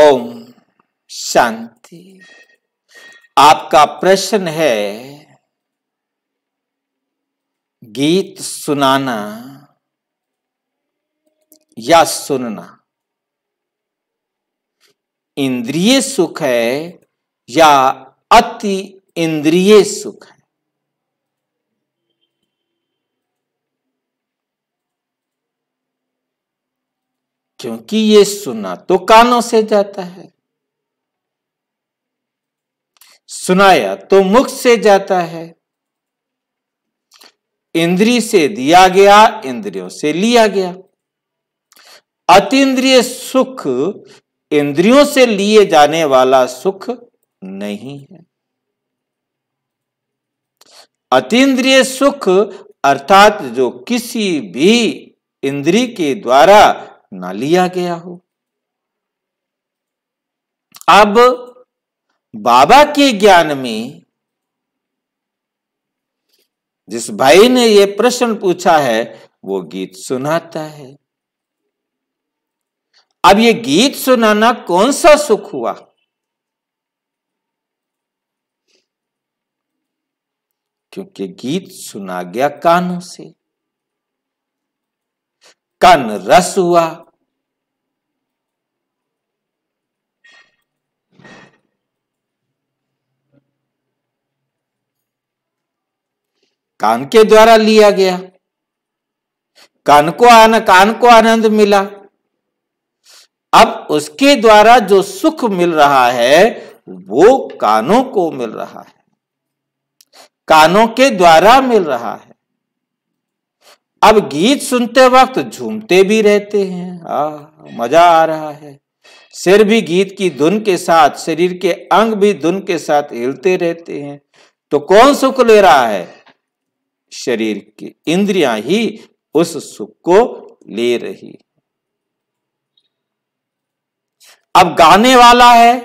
ओम शांति आपका प्रश्न है गीत सुनाना या सुनना इंद्रिय सुख है या अति इंद्रिय सुख है क्योंकि ये सुना तो कानों से जाता है सुनाया तो मुख से जाता है इंद्री से दिया गया इंद्रियों से लिया गया अतिद्रिय सुख इंद्रियों से लिए जाने वाला सुख नहीं है अतीन्द्रिय सुख अर्थात जो किसी भी इंद्री के द्वारा ना लिया गया हो अब बाबा के ज्ञान में जिस भाई ने यह प्रश्न पूछा है वो गीत सुनाता है अब ये गीत सुनाना कौन सा सुख हुआ क्योंकि गीत सुना गया कानों से कन रस हुआ कान के द्वारा लिया गया कान को आन कान को आनंद मिला अब उसके द्वारा जो सुख मिल रहा है वो कानों को मिल रहा है कानों के द्वारा मिल रहा है अब गीत सुनते वक्त झूमते भी रहते हैं आ मजा आ रहा है सिर भी गीत की धुन के साथ शरीर के अंग भी धुन के साथ हिलते रहते हैं तो कौन सुख ले रहा है शरीर की इंद्रियां ही उस सुख को ले रही अब गाने वाला है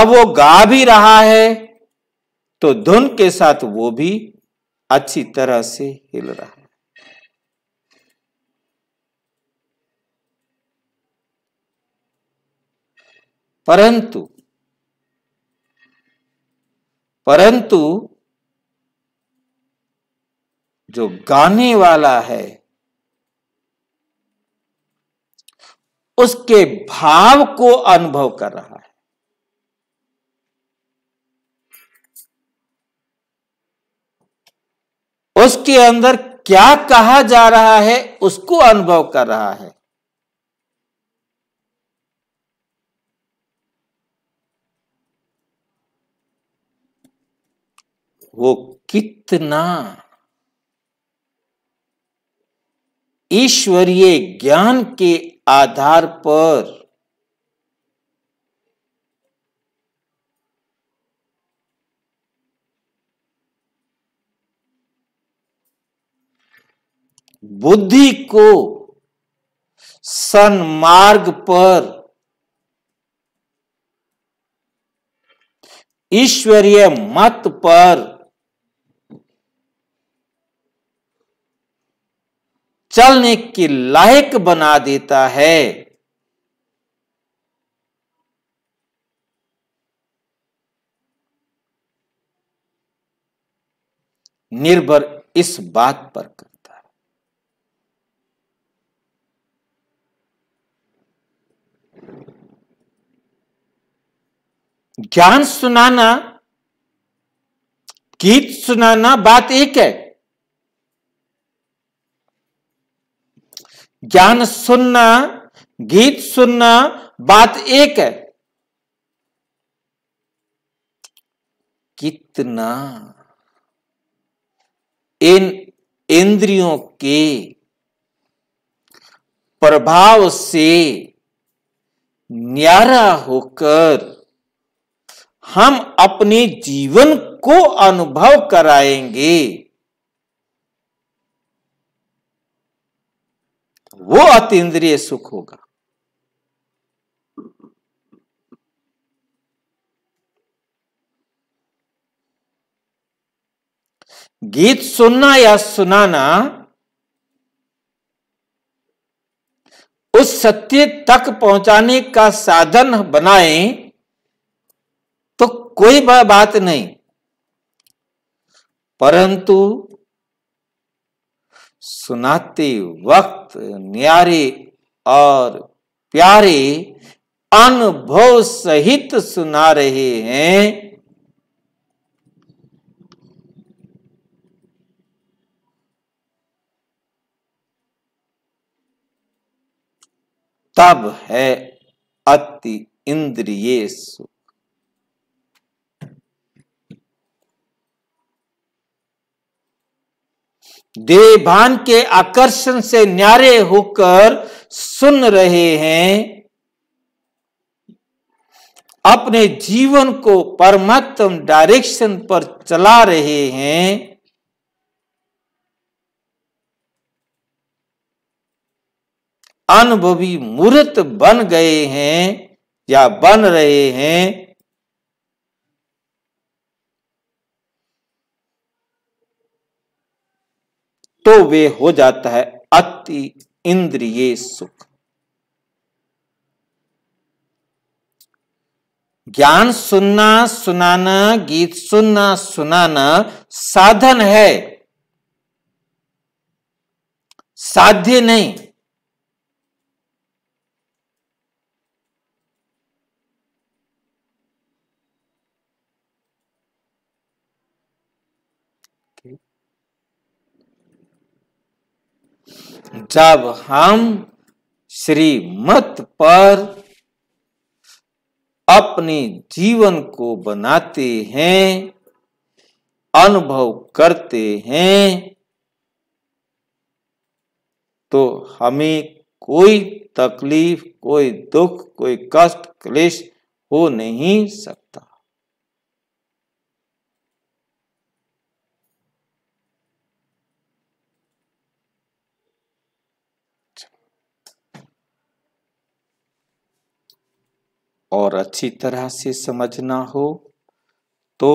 अब वो गा भी रहा है तो धुन के साथ वो भी अच्छी तरह से हिल रहा है परंतु परंतु जो गाने वाला है उसके भाव को अनुभव कर रहा है उसके अंदर क्या कहा जा रहा है उसको अनुभव कर रहा है वो कितना ईश्वरीय ज्ञान के आधार पर बुद्धि को सन्मार्ग पर ईश्वरीय मत पर चलने के लायक बना देता है निर्भर इस बात पर कर ज्ञान सुनाना गीत सुनाना बात एक है ज्ञान सुनना गीत सुनना बात एक है कितना इन इंद्रियों के प्रभाव से न्यारा होकर हम अपने जीवन को अनुभव कराएंगे वो अतीन्द्रिय सुख होगा गीत सुनना या सुनाना उस सत्य तक पहुंचाने का साधन बनाएं तो कोई बात नहीं परंतु सुनाते वक्त न्यारे और प्यारे अनुभव सहित सुना रहे हैं तब है अति इंद्रिय सुख देहभान के आकर्षण से न्यारे होकर सुन रहे हैं अपने जीवन को परमात्म डायरेक्शन पर चला रहे हैं अनुभवी मूर्त बन गए हैं या बन रहे हैं तो वे हो जाता है अति इंद्रिय सुख ज्ञान सुनना सुनाना गीत सुनना सुनाना साधन है साध्य नहीं Okay. जब हम श्रीमत पर अपने जीवन को बनाते हैं अनुभव करते हैं तो हमें कोई तकलीफ कोई दुख कोई कष्ट क्लेश हो नहीं सकता और अच्छी तरह से समझना हो तो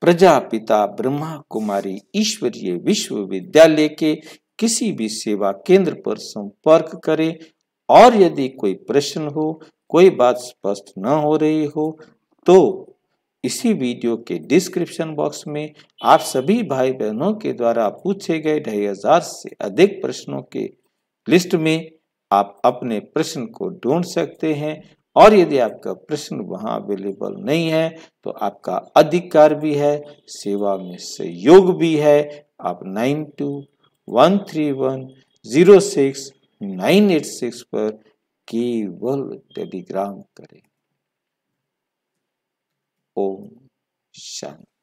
प्रजापिता ब्रह्मा कुमारी ईश्वरीय विश्वविद्यालय के किसी भी सेवा केंद्र पर संपर्क करें और यदि कोई प्रश्न हो कोई बात स्पष्ट न हो रही हो तो इसी वीडियो के डिस्क्रिप्शन बॉक्स में आप सभी भाई बहनों के द्वारा पूछे गए ढाई हजार से अधिक प्रश्नों के लिस्ट में आप अपने प्रश्न को ढूंढ सकते हैं और यदि आपका प्रश्न वहां अवेलेबल नहीं है तो आपका अधिकार भी है सेवा में सहयोग भी है आप nine two one three one zero six nine eight six पर केवल टेलीग्राम करें ओम शांति